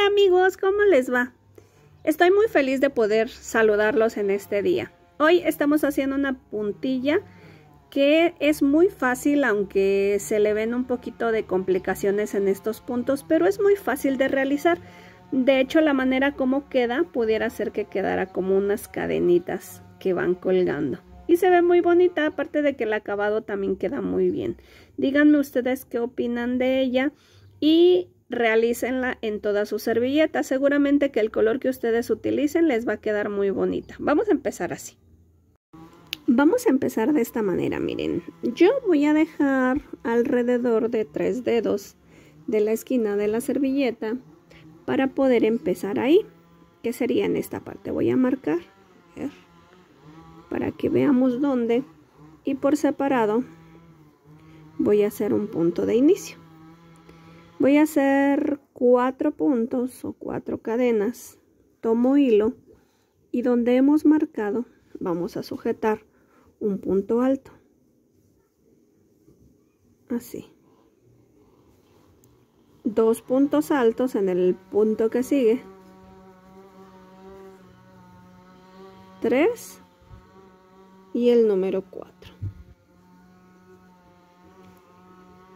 Hola amigos, ¿cómo les va? Estoy muy feliz de poder saludarlos en este día. Hoy estamos haciendo una puntilla que es muy fácil, aunque se le ven un poquito de complicaciones en estos puntos, pero es muy fácil de realizar. De hecho, la manera como queda pudiera ser que quedara como unas cadenitas que van colgando. Y se ve muy bonita, aparte de que el acabado también queda muy bien. Díganme ustedes qué opinan de ella y realícenla en toda su servilleta Seguramente que el color que ustedes utilicen les va a quedar muy bonita. Vamos a empezar así. Vamos a empezar de esta manera, miren. Yo voy a dejar alrededor de tres dedos de la esquina de la servilleta para poder empezar ahí, que sería en esta parte. Voy a marcar para que veamos dónde y por separado voy a hacer un punto de inicio voy a hacer cuatro puntos o cuatro cadenas tomo hilo y donde hemos marcado vamos a sujetar un punto alto así dos puntos altos en el punto que sigue tres y el número cuatro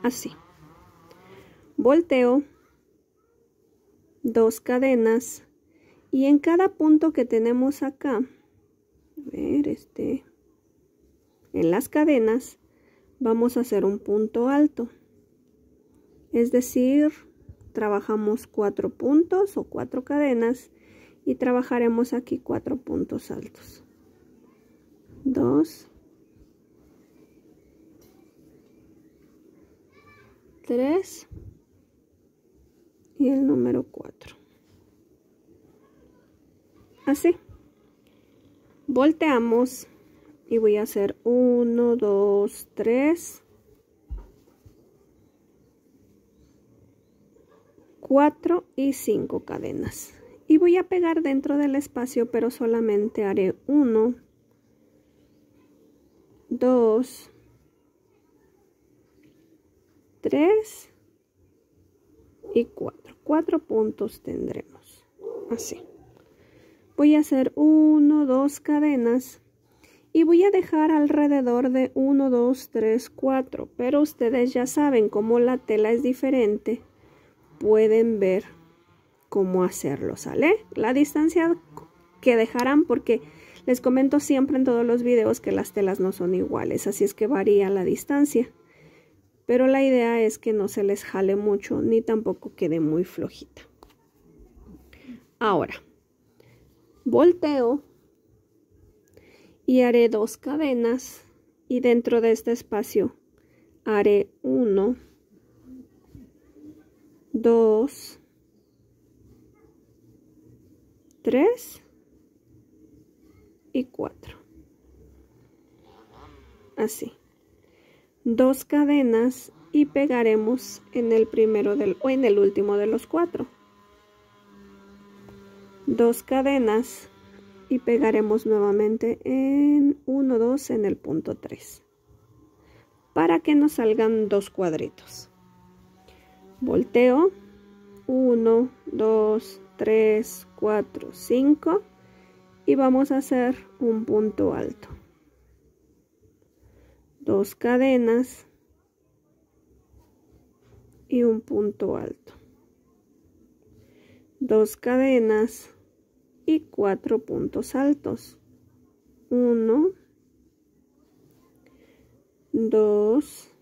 así volteo, dos cadenas y en cada punto que tenemos acá, ver, este, en las cadenas vamos a hacer un punto alto, es decir, trabajamos cuatro puntos o cuatro cadenas y trabajaremos aquí cuatro puntos altos. Dos, tres, y el número 4. Así. Volteamos y voy a hacer 1, 2, 3, 4 y 5 cadenas. Y voy a pegar dentro del espacio, pero solamente haré 1, 2, 3 y 4 cuatro puntos tendremos así voy a hacer 1 2 cadenas y voy a dejar alrededor de 1 2 3 4 pero ustedes ya saben cómo la tela es diferente pueden ver cómo hacerlo sale la distancia que dejarán porque les comento siempre en todos los videos que las telas no son iguales así es que varía la distancia pero la idea es que no se les jale mucho ni tampoco quede muy flojita. Ahora, volteo y haré dos cadenas y dentro de este espacio haré uno dos, tres y cuatro, Así dos cadenas y pegaremos en el primero del, o en el último de los cuatro. Dos cadenas y pegaremos nuevamente en 1, 2 en el punto 3 para que nos salgan dos cuadritos. Volteo 1, 2, 3, 4, 5 y vamos a hacer un punto alto dos cadenas y un punto alto dos cadenas y cuatro puntos altos uno dos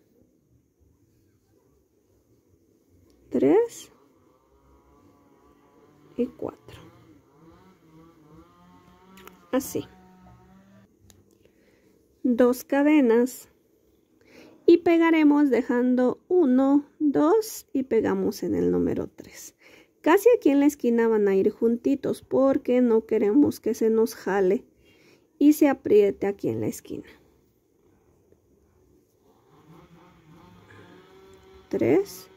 tres y cuatro así dos cadenas y pegaremos dejando 1, 2 y pegamos en el número 3. Casi aquí en la esquina van a ir juntitos porque no queremos que se nos jale y se apriete aquí en la esquina. 3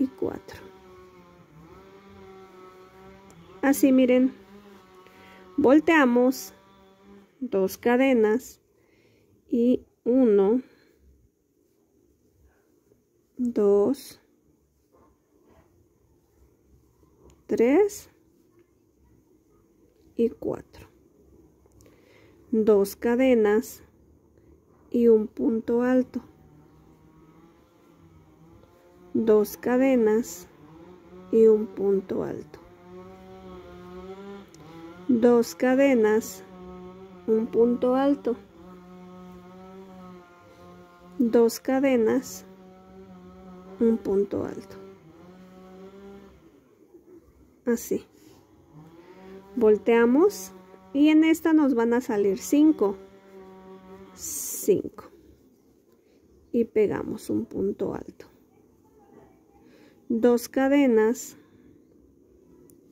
y 4. Así miren, volteamos dos cadenas y 1, dos, tres y cuatro. Dos cadenas y un punto alto. Dos cadenas y un punto alto. Dos cadenas, un punto alto. Dos cadenas, un punto alto. Así. Volteamos y en esta nos van a salir 5. 5. Y pegamos un punto alto. Dos cadenas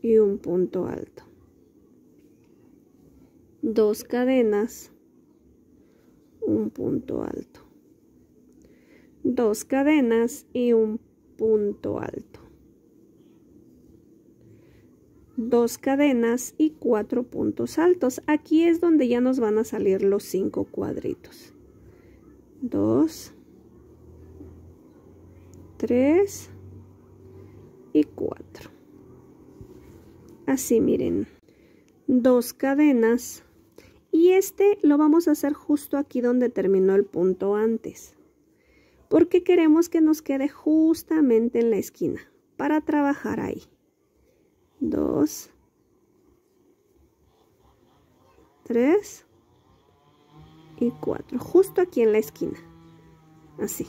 y un punto alto. Dos cadenas, un punto alto dos cadenas y un punto alto. Dos cadenas y cuatro puntos altos. Aquí es donde ya nos van a salir los cinco cuadritos. Dos, tres y cuatro. Así miren, dos cadenas y este lo vamos a hacer justo aquí donde terminó el punto antes porque queremos que nos quede justamente en la esquina para trabajar ahí. Dos, tres y cuatro, justo aquí en la esquina, así.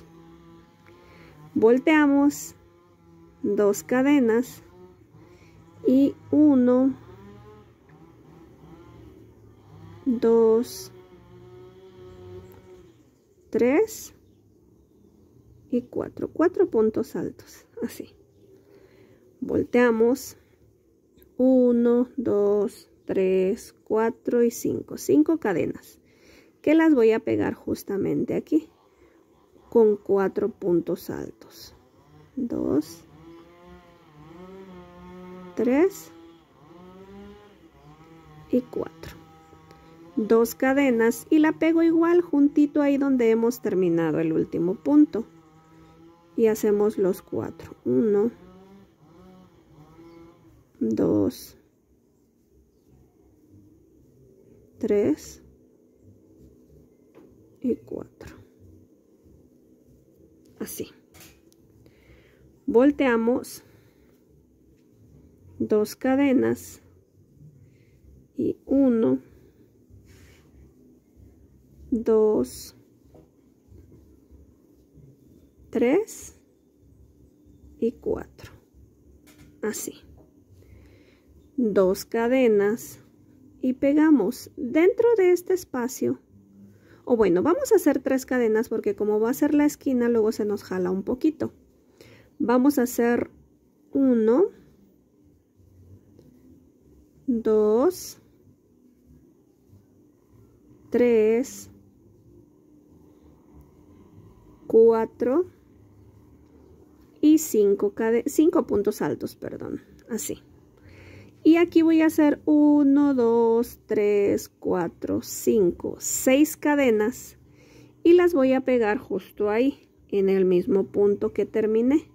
Volteamos dos cadenas y uno, dos, tres y 4 4 puntos altos así volteamos 1 2 3 4 y 5 5 cadenas que las voy a pegar justamente aquí con 4 puntos altos 2 3 y 4 dos cadenas y la pego igual juntito ahí donde hemos terminado el último punto y hacemos los cuatro. Uno, dos, tres y cuatro. Así. Volteamos dos cadenas y uno, dos, 3 y 4 así dos cadenas y pegamos dentro de este espacio o bueno vamos a hacer tres cadenas porque como va a ser la esquina luego se nos jala un poquito vamos a hacer 1 2 3 4 y 5 cinco puntos altos, perdón, así. Y aquí voy a hacer 1, 2, 3, 4, 5, 6 cadenas y las voy a pegar justo ahí, en el mismo punto que terminé.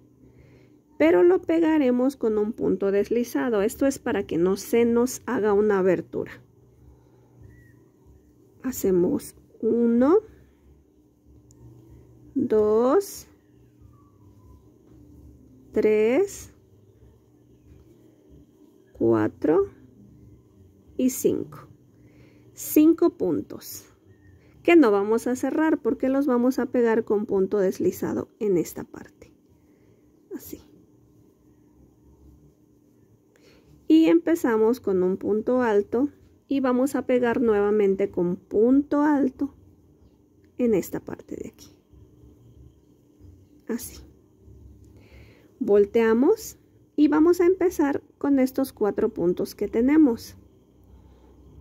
Pero lo pegaremos con un punto deslizado, esto es para que no se nos haga una abertura. Hacemos 1, 2, 3, 4 y 5. 5 puntos que no vamos a cerrar porque los vamos a pegar con punto deslizado en esta parte. Así. Y empezamos con un punto alto y vamos a pegar nuevamente con punto alto en esta parte de aquí. Así volteamos y vamos a empezar con estos cuatro puntos que tenemos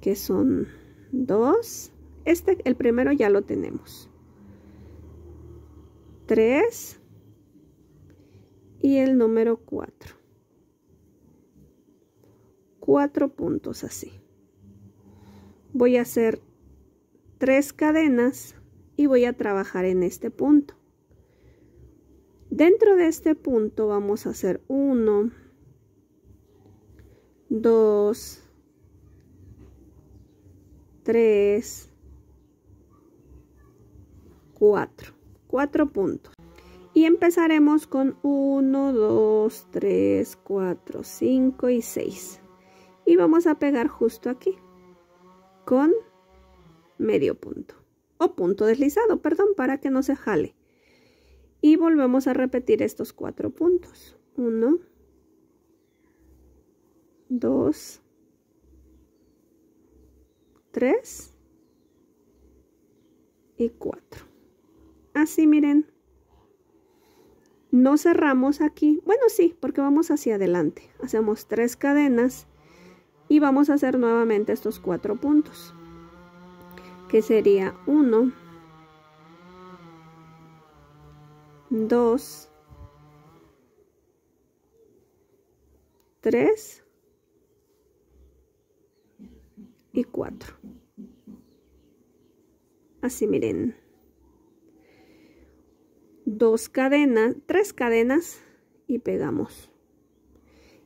que son dos este el primero ya lo tenemos tres y el número cuatro cuatro puntos así voy a hacer tres cadenas y voy a trabajar en este punto Dentro de este punto vamos a hacer 1, 2, 3, 4. 4 puntos. Y empezaremos con 1, 2, 3, 4, 5 y 6. Y vamos a pegar justo aquí con medio punto o punto deslizado, perdón, para que no se jale y volvemos a repetir estos cuatro puntos. 1, 2, 3 y 4. Así miren, no cerramos aquí. Bueno, sí, porque vamos hacia adelante. Hacemos tres cadenas y vamos a hacer nuevamente estos cuatro puntos, que sería uno 2, 3 y 4. Así miren. Dos cadenas, tres cadenas y pegamos.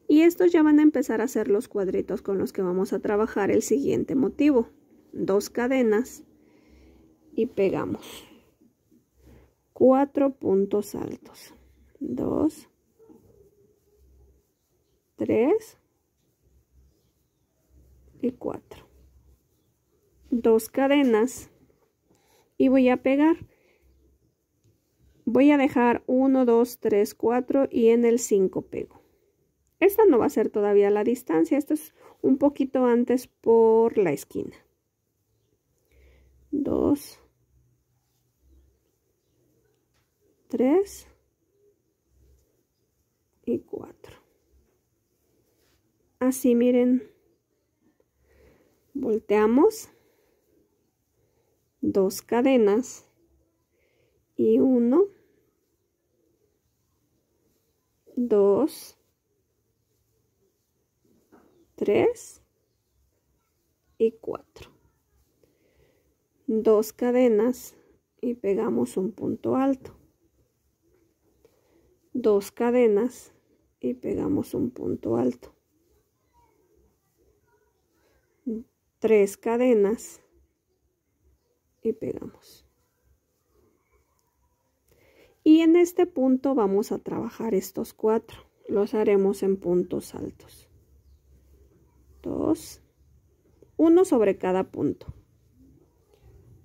Y estos ya van a empezar a hacer los cuadritos con los que vamos a trabajar el siguiente motivo. Dos cadenas y pegamos cuatro puntos altos. 2 3 y 4 Dos cadenas y voy a pegar. Voy a dejar 1, 2, 3, 4 y en el 5 pego. Esta no va a ser todavía la distancia, esto es un poquito antes por la esquina. 2, 3 y 4 así miren volteamos dos cadenas y 1 2 3 y 4 dos cadenas y pegamos un punto alto dos cadenas y pegamos un punto alto. Tres cadenas y pegamos. Y en este punto vamos a trabajar estos cuatro. Los haremos en puntos altos. Dos. Uno sobre cada punto.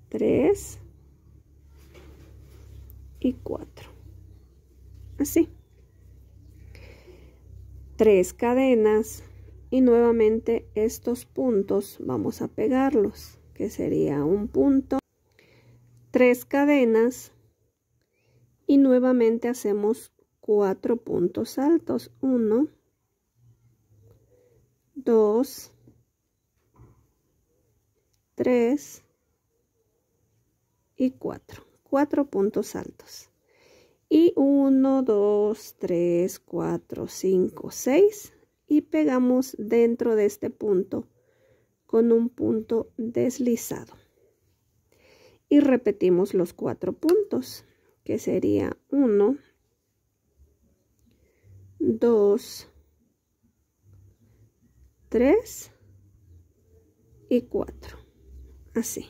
Tres. Y cuatro así tres cadenas y nuevamente estos puntos vamos a pegarlos que sería un punto tres cadenas y nuevamente hacemos cuatro puntos altos uno dos tres y cuatro cuatro puntos altos y 1, 2, 3, 4, 5, 6 y pegamos dentro de este punto con un punto deslizado y repetimos los cuatro puntos que sería 1 2 3 y 4 así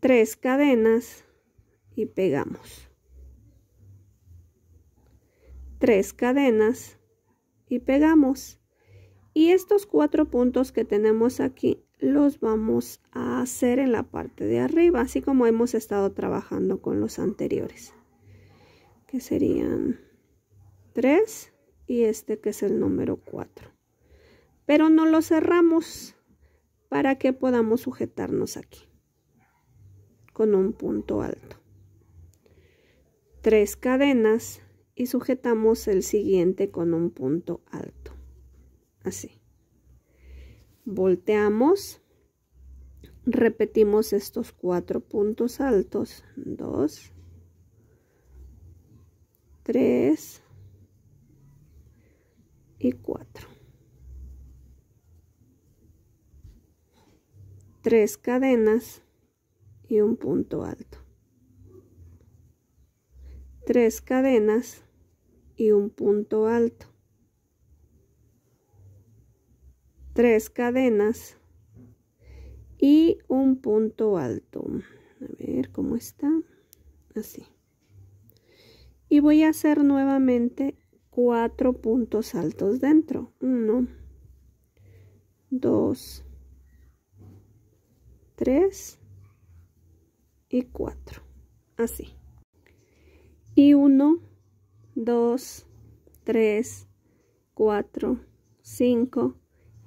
tres cadenas y pegamos. Tres cadenas y pegamos. Y estos cuatro puntos que tenemos aquí los vamos a hacer en la parte de arriba, así como hemos estado trabajando con los anteriores, que serían tres y este que es el número cuatro Pero no lo cerramos para que podamos sujetarnos aquí con un punto alto tres cadenas y sujetamos el siguiente con un punto alto así volteamos repetimos estos cuatro puntos altos dos tres y cuatro tres cadenas y un punto alto tres cadenas y un punto alto. Tres cadenas y un punto alto. A ver cómo está. Así. Y voy a hacer nuevamente cuatro puntos altos dentro. Uno, dos, tres y cuatro. Así y 1, 2, 3, 4, 5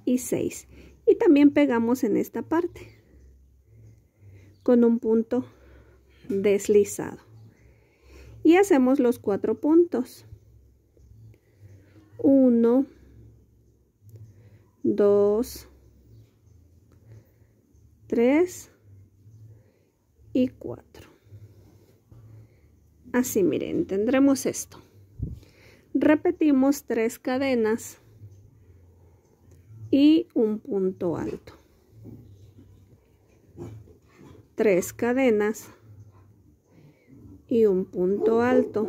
y 6. Y también pegamos en esta parte con un punto deslizado. Y hacemos los cuatro puntos. 1, 2, 3 y 4. Así miren, tendremos esto. Repetimos tres cadenas y un punto alto. Tres cadenas y un punto alto.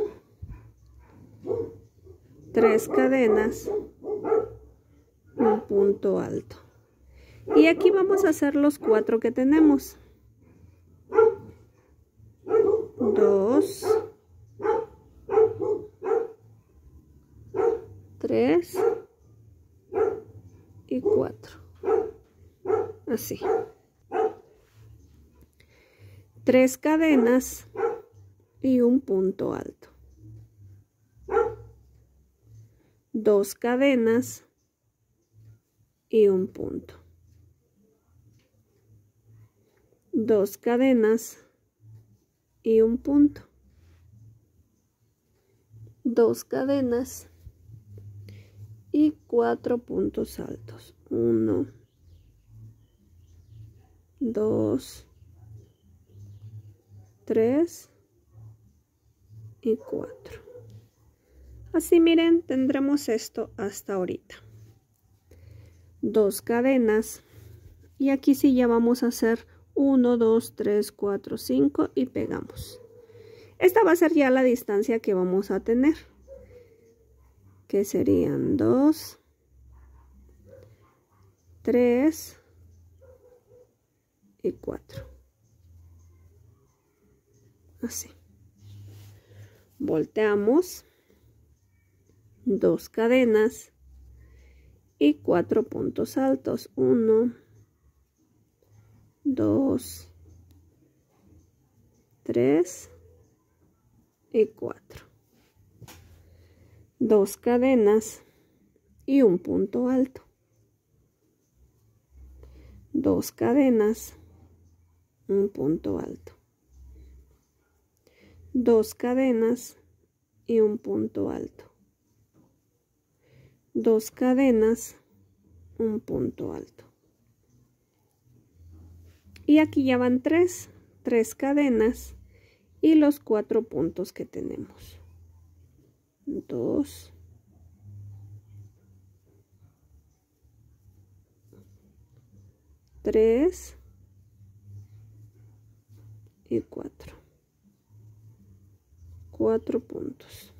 Tres cadenas, un punto alto. Y aquí vamos a hacer los cuatro que tenemos. Dos, tres y cuatro Así. Tres cadenas y un punto alto. Dos cadenas y un punto. Dos cadenas y un punto. Dos cadenas cuatro puntos altos. 1 2 3 y 4 Así miren, tendremos esto hasta ahorita. Dos cadenas. Y aquí sí ya vamos a hacer 1, 2, 3, 4, 5 y pegamos. Esta va a ser ya la distancia que vamos a tener. Que serían 2, 3 y 4. Así. Volteamos dos cadenas y cuatro puntos altos. 1, 2, 3 y 4. Dos cadenas y un punto alto dos cadenas un punto alto dos cadenas y un punto alto dos cadenas un punto alto y aquí ya van tres tres cadenas y los cuatro puntos que tenemos dos 3 y 4 4 puntos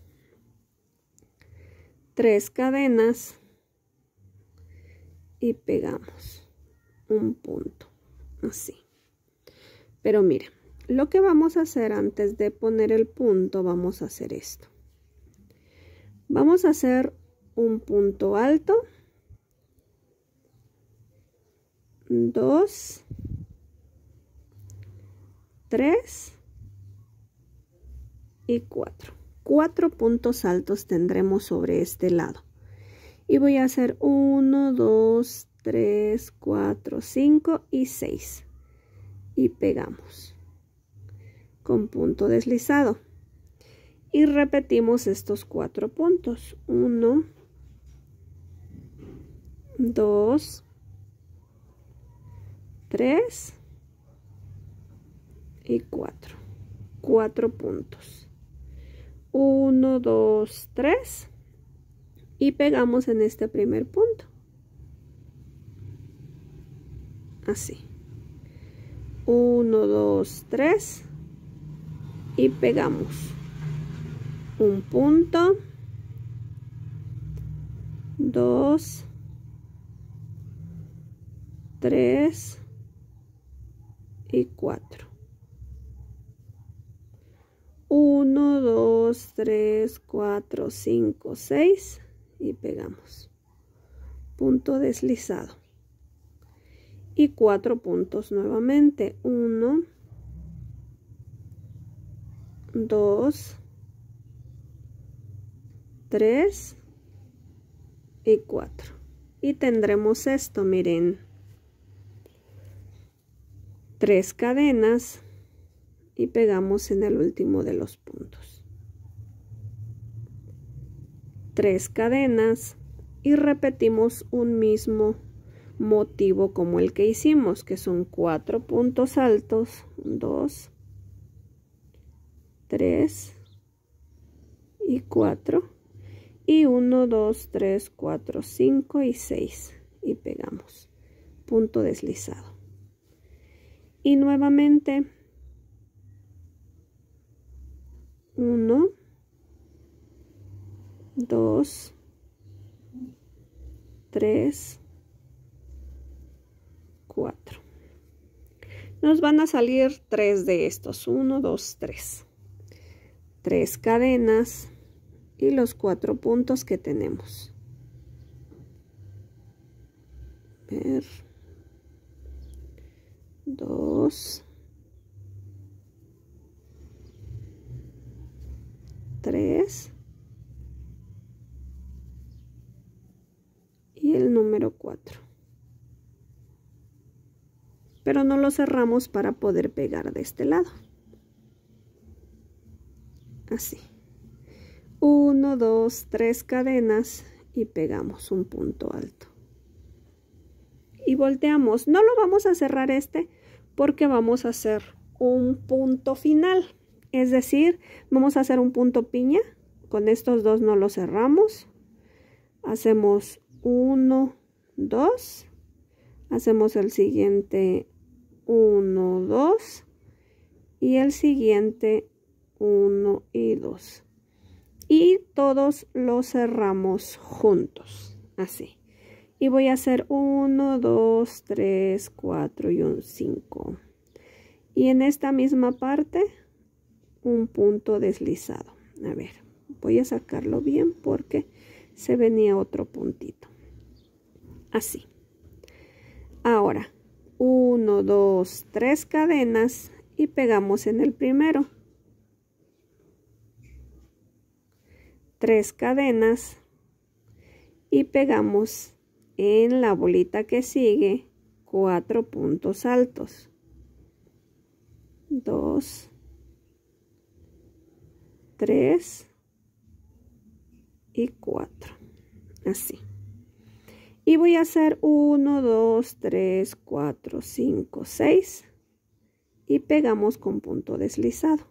3 cadenas y pegamos un punto así pero miren lo que vamos a hacer antes de poner el punto vamos a hacer esto vamos a hacer un punto alto 2, 3 y 4. Cuatro puntos altos tendremos sobre este lado. Y voy a hacer 1, 2, 3, 4, 5 y 6. Y pegamos con punto deslizado. Y repetimos estos cuatro puntos. 1, 2, 3 y 4. 4 puntos. 1, 2, 3 y pegamos en este primer punto. Así. 1, 2, 3 y pegamos. Un punto. 2, 3 y 4. 1, 2, 3, 4, 5, 6 y pegamos. Punto deslizado. Y 4 puntos nuevamente. 1, 2, 3 y 4. Y tendremos esto, miren tres cadenas y pegamos en el último de los puntos. Tres cadenas y repetimos un mismo motivo como el que hicimos, que son cuatro puntos altos, dos, tres y cuatro, y uno, dos, tres, cuatro, cinco y seis, y pegamos, punto deslizado y nuevamente uno, dos, tres, cuatro. Nos van a salir tres de estos, uno, dos, tres. Tres cadenas y los cuatro puntos que tenemos. 2 3 y el número 4 Pero no lo cerramos para poder pegar de este lado. Así. 1, 2, 3 cadenas y pegamos un punto alto. Y volteamos. No lo vamos a cerrar este porque vamos a hacer un punto final. Es decir, vamos a hacer un punto piña. Con estos dos no lo cerramos. Hacemos 1, 2. Hacemos el siguiente 1, 2. Y el siguiente 1 y 2. Y todos los cerramos juntos. Así y voy a hacer 1, 2, 3, 4 y un 5 y en esta misma parte un punto deslizado a ver voy a sacarlo bien porque se venía otro puntito así ahora 1 2 3 cadenas y pegamos en el primero 3 cadenas y pegamos en la bolita que sigue cuatro puntos altos. 2 3 y 4 Así. Y voy a hacer 1, 2, 3, 4, 5, 6. Y pegamos con punto deslizado.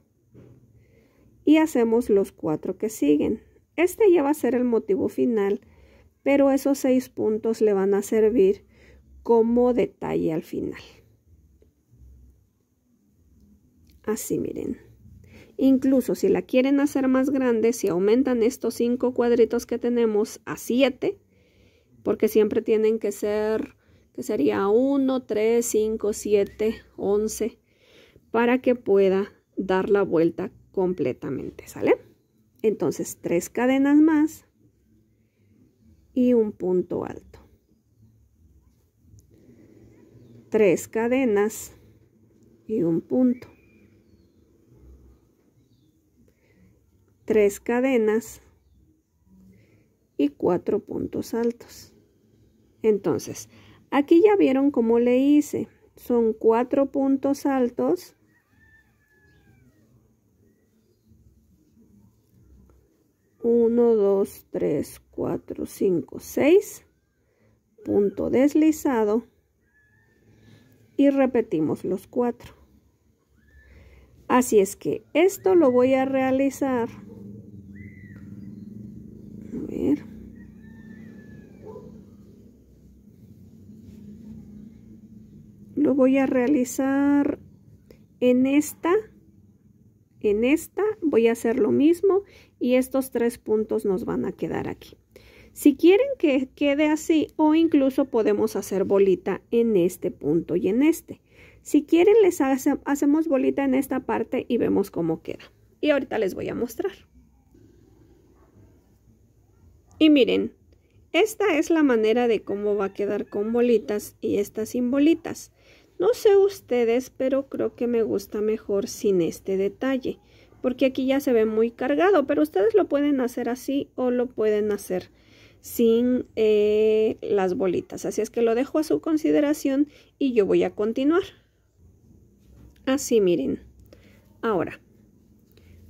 Y hacemos los cuatro que siguen. Este ya va a ser el motivo final pero esos seis puntos le van a servir como detalle al final. Así miren. Incluso si la quieren hacer más grande, si aumentan estos cinco cuadritos que tenemos a siete. porque siempre tienen que ser, que sería uno, tres, cinco, siete, once. para que pueda dar la vuelta completamente, ¿sale? Entonces, tres cadenas más y un punto alto. Tres cadenas y un punto. Tres cadenas y cuatro puntos altos. Entonces, aquí ya vieron cómo le hice. Son cuatro puntos altos 1, 2, 3, 4, 5, 6, punto deslizado y repetimos los cuatro. Así es que esto lo voy a realizar. A ver. Lo voy a realizar en esta en esta voy a hacer lo mismo y estos tres puntos nos van a quedar aquí. Si quieren que quede así o incluso podemos hacer bolita en este punto y en este. Si quieren les hacemos bolita en esta parte y vemos cómo queda. Y ahorita les voy a mostrar. Y miren, esta es la manera de cómo va a quedar con bolitas y estas sin bolitas. No sé ustedes, pero creo que me gusta mejor sin este detalle, porque aquí ya se ve muy cargado, pero ustedes lo pueden hacer así o lo pueden hacer sin eh, las bolitas. Así es que lo dejo a su consideración y yo voy a continuar. Así miren. Ahora,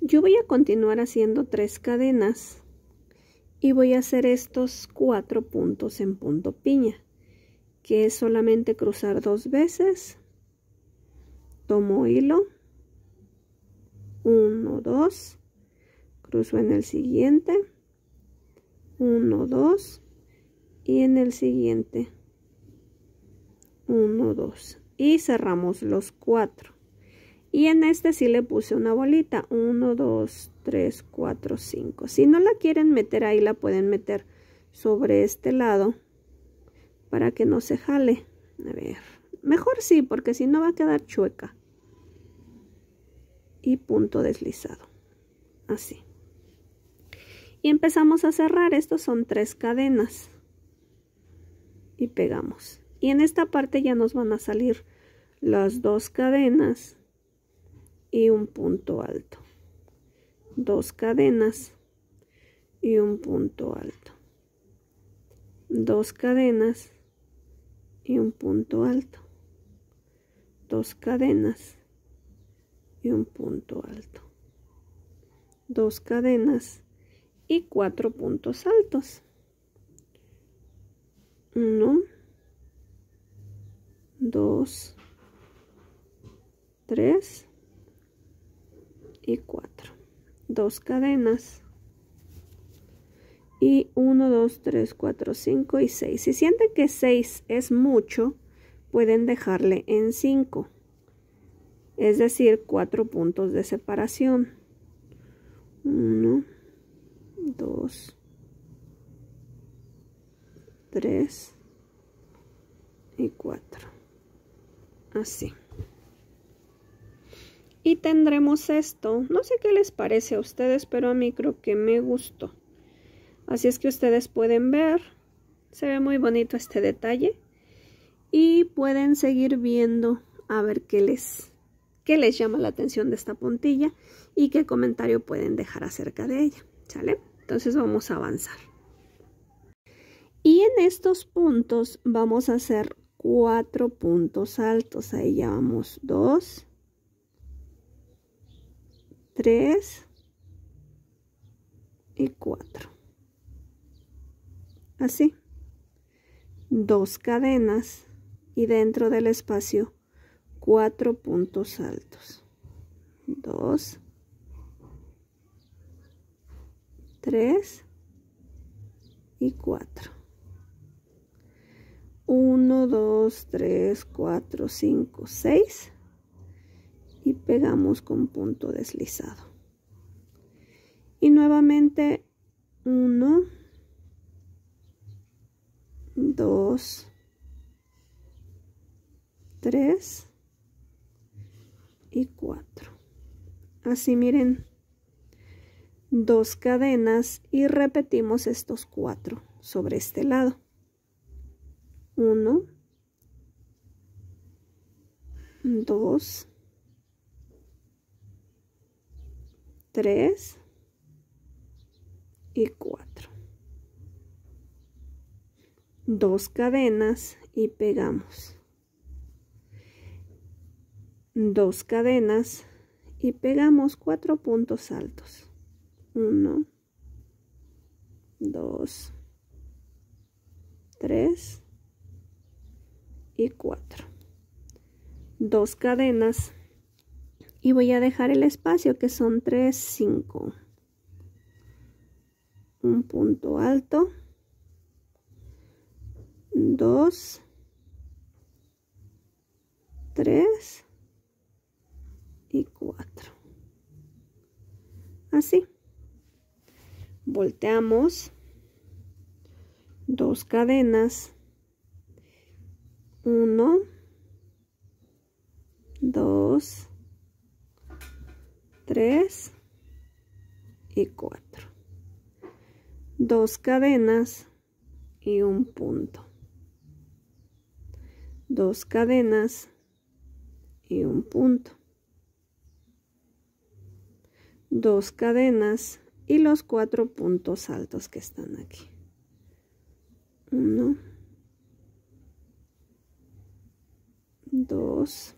yo voy a continuar haciendo tres cadenas y voy a hacer estos cuatro puntos en punto piña que es solamente cruzar dos veces tomo hilo 1 2 cruzo en el siguiente 1 2 y en el siguiente 1 2 y cerramos los cuatro y en este sí le puse una bolita 1 2 3 4 5 si no la quieren meter ahí la pueden meter sobre este lado para que no se jale. A ver, mejor sí, porque si no va a quedar chueca. Y punto deslizado. Así. Y empezamos a cerrar. Estos son tres cadenas. Y pegamos. Y en esta parte ya nos van a salir las dos cadenas y un punto alto. Dos cadenas y un punto alto. Dos cadenas y un punto alto. Dos cadenas y un punto alto. Dos cadenas y cuatro puntos altos. Uno, dos, tres y cuatro. Dos cadenas y 1, 2, 3, 4, 5 y 6. Si sienten que 6 es mucho, pueden dejarle en 5, es decir, 4 puntos de separación. 1, 2, 3 y 4. Así. Y tendremos esto. No sé qué les parece a ustedes, pero a mí creo que me gustó así es que ustedes pueden ver se ve muy bonito este detalle y pueden seguir viendo a ver qué les qué les llama la atención de esta puntilla y qué comentario pueden dejar acerca de ella ¿sale? entonces vamos a avanzar y en estos puntos vamos a hacer cuatro puntos altos ahí ya vamos dos tres y cuatro así dos cadenas y dentro del espacio cuatro puntos altos dos tres y cuatro uno dos tres cuatro cinco seis y pegamos con punto deslizado y nuevamente uno 2, 3 y 4. Así miren, dos cadenas y repetimos estos cuatro sobre este lado. 1, 2, 3 y 4 dos cadenas y pegamos dos cadenas y pegamos cuatro puntos altos uno dos tres y cuatro dos cadenas y voy a dejar el espacio que son tres cinco un punto alto 2, 3 y 4. Así. Volteamos dos cadenas. 1, 2, 3 y 4. Dos cadenas y un punto dos cadenas y un punto dos cadenas y los cuatro puntos altos que están aquí uno dos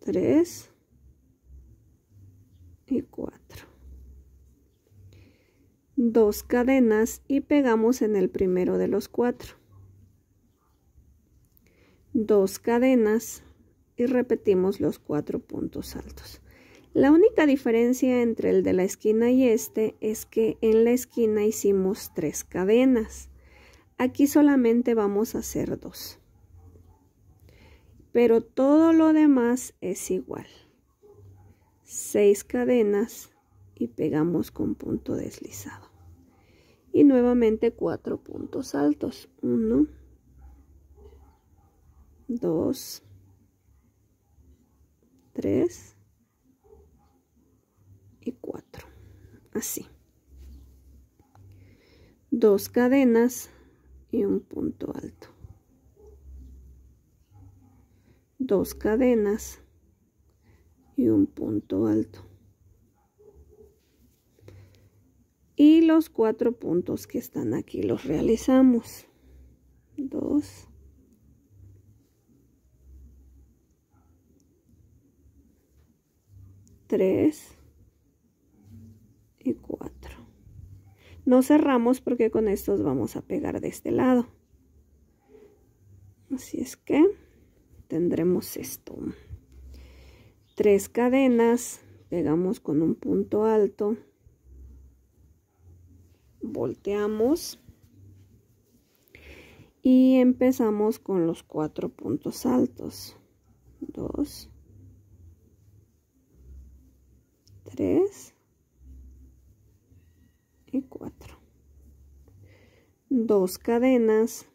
tres y cuatro dos cadenas y pegamos en el primero de los cuatro. Dos cadenas y repetimos los cuatro puntos altos. La única diferencia entre el de la esquina y este es que en la esquina hicimos tres cadenas. Aquí solamente vamos a hacer dos. Pero todo lo demás es igual. Seis cadenas y pegamos con punto deslizado. Y nuevamente cuatro puntos altos. Uno, dos, tres y cuatro. Así. Dos cadenas y un punto alto. Dos cadenas y un punto alto. y los cuatro puntos que están aquí los realizamos. Dos. Tres. Y cuatro. No cerramos porque con estos vamos a pegar de este lado. Así es que tendremos esto. Tres cadenas, pegamos con un punto alto volteamos y empezamos con los cuatro puntos altos 2 3 y 4 dos cadenas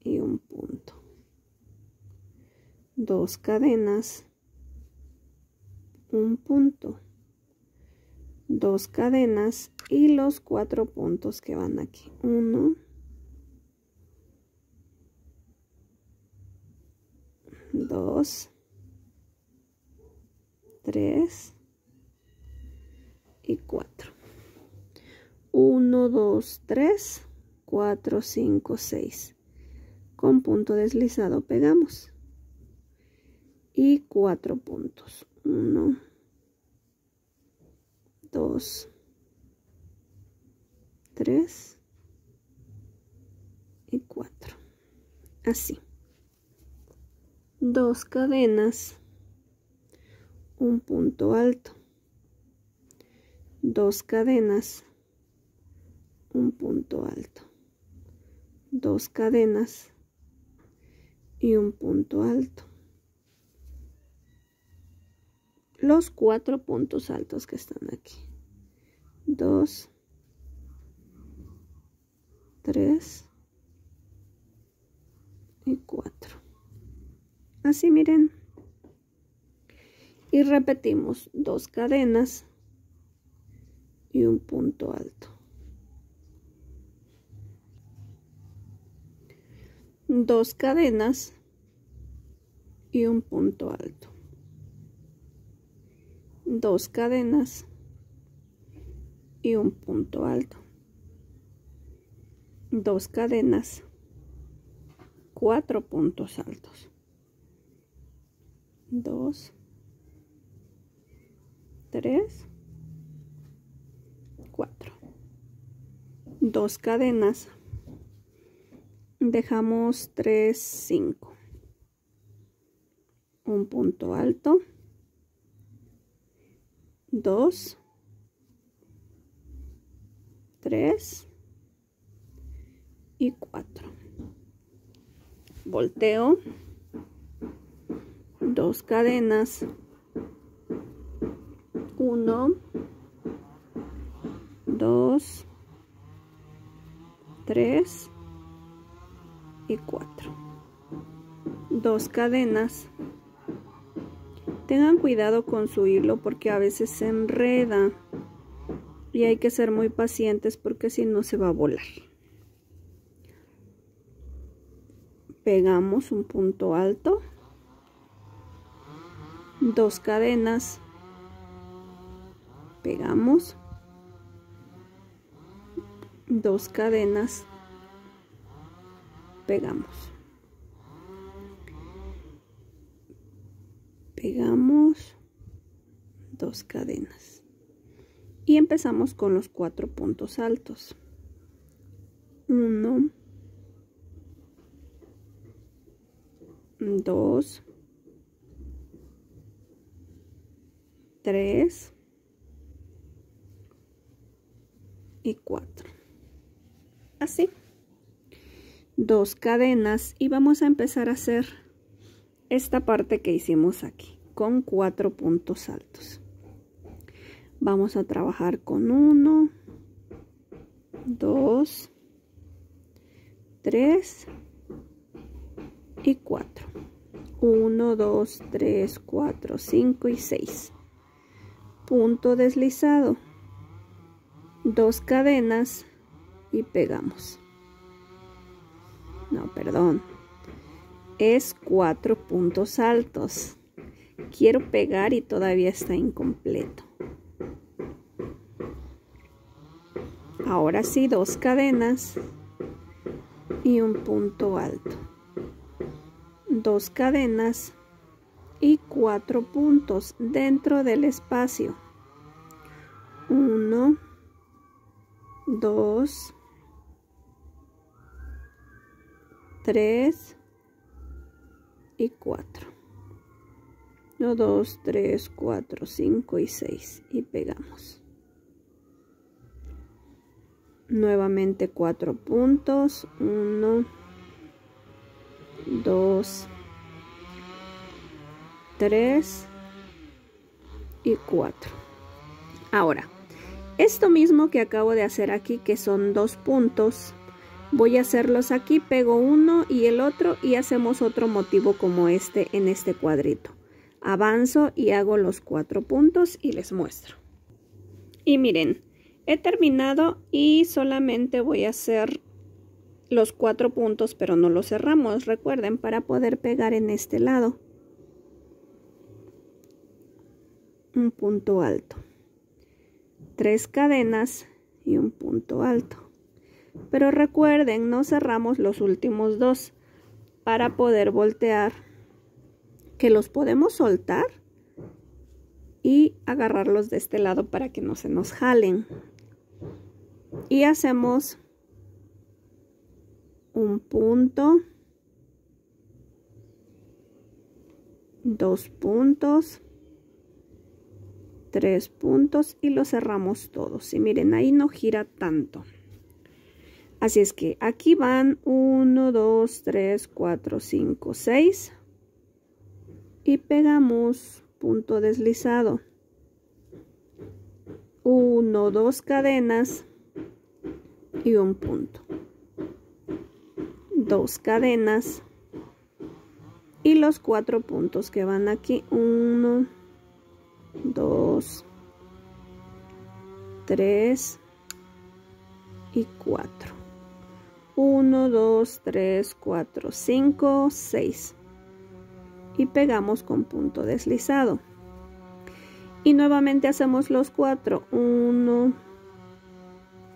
y un punto dos cadenas un punto dos cadenas y los cuatro puntos que van aquí. 1 2 3 y 4. 1 2 3 4 5 6 Con punto deslizado pegamos. Y cuatro puntos. 1 dos, tres y cuatro. Así. Dos cadenas, un punto alto. Dos cadenas, un punto alto. Dos cadenas y un punto alto los cuatro puntos altos que están aquí. Dos, tres y cuatro. Así miren. Y repetimos dos cadenas y un punto alto. Dos cadenas y un punto alto dos cadenas y un punto alto dos cadenas cuatro puntos altos dos tres cuatro dos cadenas dejamos tres cinco un punto alto 2, 3 y 4. Volteo, dos cadenas, 1, 2, 3 y 4. Dos cadenas, Tengan cuidado con su hilo porque a veces se enreda y hay que ser muy pacientes porque si no se va a volar. Pegamos un punto alto, dos cadenas, pegamos, dos cadenas, pegamos. pegamos dos cadenas y empezamos con los cuatro puntos altos 1 2 3 y 4 así dos cadenas y vamos a empezar a hacer esta parte que hicimos aquí con cuatro puntos altos vamos a trabajar con 1 2 3 y 4 1 2 3 4 5 y 6 punto deslizado dos cadenas y pegamos no perdón es cuatro puntos altos. Quiero pegar y todavía está incompleto. Ahora sí, dos cadenas y un punto alto. Dos cadenas y cuatro puntos dentro del espacio. Uno, dos, tres, y 4 1 2 3 4 5 y 6 y pegamos nuevamente 4 puntos 1 2 3 y 4 ahora esto mismo que acabo de hacer aquí que son dos puntos voy a hacerlos aquí pego uno y el otro y hacemos otro motivo como este en este cuadrito avanzo y hago los cuatro puntos y les muestro y miren he terminado y solamente voy a hacer los cuatro puntos pero no los cerramos recuerden para poder pegar en este lado un punto alto tres cadenas y un punto alto pero recuerden, no cerramos los últimos dos para poder voltear, que los podemos soltar y agarrarlos de este lado para que no se nos jalen. Y hacemos un punto, dos puntos, tres puntos y los cerramos todos. Y miren, ahí no gira tanto. Así es que aquí van 1, 2, 3, 4, 5, 6 y pegamos punto deslizado. 1, 2 cadenas y un punto. 2 cadenas y los cuatro puntos que van aquí. 1, 2, 3 y 4. 1, 2, 3, 4, 5, 6 y pegamos con punto deslizado y nuevamente hacemos los 4 1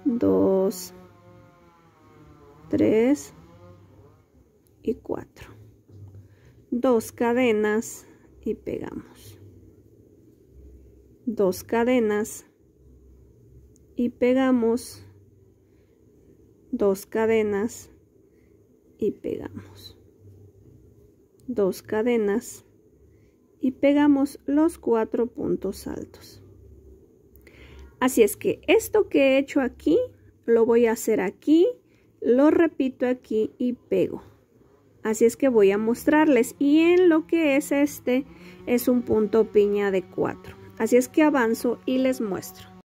2 3 y 4 dos cadenas y pegamos dos cadenas y pegamos dos cadenas y pegamos dos cadenas y pegamos los cuatro puntos altos así es que esto que he hecho aquí lo voy a hacer aquí lo repito aquí y pego así es que voy a mostrarles y en lo que es este es un punto piña de cuatro así es que avanzo y les muestro